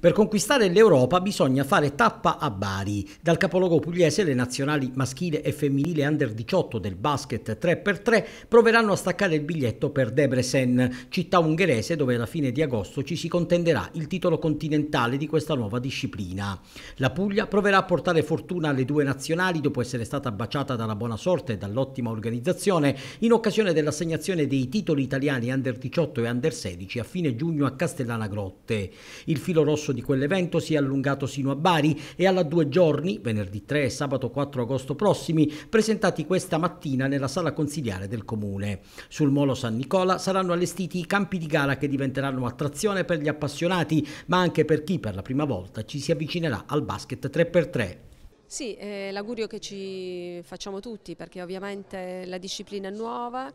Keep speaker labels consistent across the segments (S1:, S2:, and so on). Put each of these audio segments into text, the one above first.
S1: Per conquistare l'Europa bisogna fare tappa a Bari. Dal capoluogo pugliese le nazionali maschile e femminile under 18 del basket 3x3 proveranno a staccare il biglietto per Debrecen, città ungherese dove alla fine di agosto ci si contenderà il titolo continentale di questa nuova disciplina. La Puglia proverà a portare fortuna alle due nazionali dopo essere stata baciata dalla buona sorte e dall'ottima organizzazione in occasione dell'assegnazione dei titoli italiani under 18 e under 16 a fine giugno a Castellana Grotte. Il filo rosso corso di quell'evento si è allungato sino a Bari e alla due giorni, venerdì 3 e sabato 4 agosto prossimi, presentati questa mattina nella sala consigliare del comune. Sul molo San Nicola saranno allestiti i campi di gara che diventeranno attrazione per gli appassionati, ma anche per chi per la prima volta ci si avvicinerà al basket 3x3.
S2: Sì, è l'augurio che ci facciamo tutti perché ovviamente la disciplina è nuova,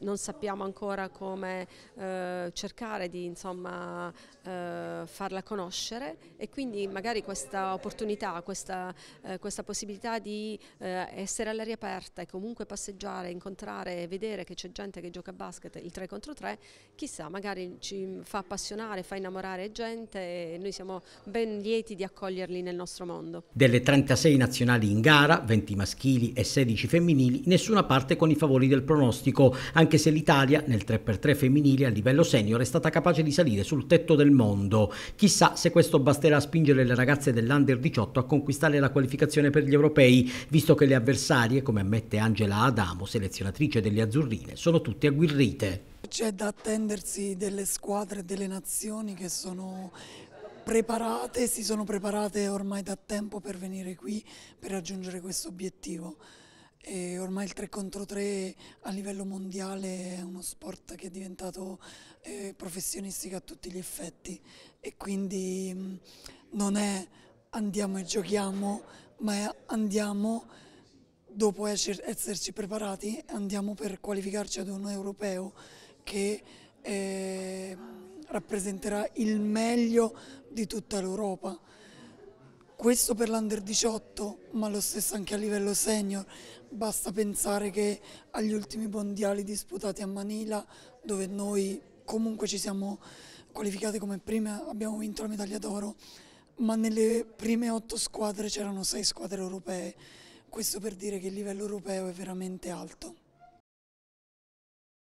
S2: non sappiamo ancora come eh, cercare di insomma, eh, farla conoscere e quindi magari questa opportunità, questa, eh, questa possibilità di eh, essere all'aria aperta e comunque passeggiare, incontrare e vedere che c'è gente che gioca a basket il 3 contro 3, chissà, magari ci fa appassionare, fa innamorare gente e noi siamo ben lieti di accoglierli nel nostro mondo.
S1: Delle 36 nazionali in gara, 20 maschili e 16 femminili, nessuna parte con i favori del pronostico, anche se l'Italia nel 3x3 femminile a livello senior è stata capace di salire sul tetto del mondo. Chissà se questo basterà a spingere le ragazze dell'Under 18 a conquistare la qualificazione per gli europei, visto che le avversarie, come ammette Angela Adamo, selezionatrice delle azzurrine, sono tutte agguerrite.
S3: C'è da attendersi delle squadre delle nazioni che sono preparate, si sono preparate ormai da tempo per venire qui per raggiungere questo obiettivo. E ormai il 3 contro 3 a livello mondiale è uno sport che è diventato eh, professionistico a tutti gli effetti e quindi mh, mm, non è andiamo e giochiamo, ma è andiamo dopo esserci preparati, andiamo per qualificarci ad un europeo che... Eh, rappresenterà il meglio di tutta l'Europa. Questo per l'Under 18, ma lo stesso anche a livello senior. Basta pensare che agli ultimi mondiali disputati a Manila, dove noi comunque ci siamo qualificati come prima, abbiamo vinto la medaglia d'oro, ma nelle prime otto squadre c'erano sei squadre europee. Questo per dire che il livello europeo è veramente alto.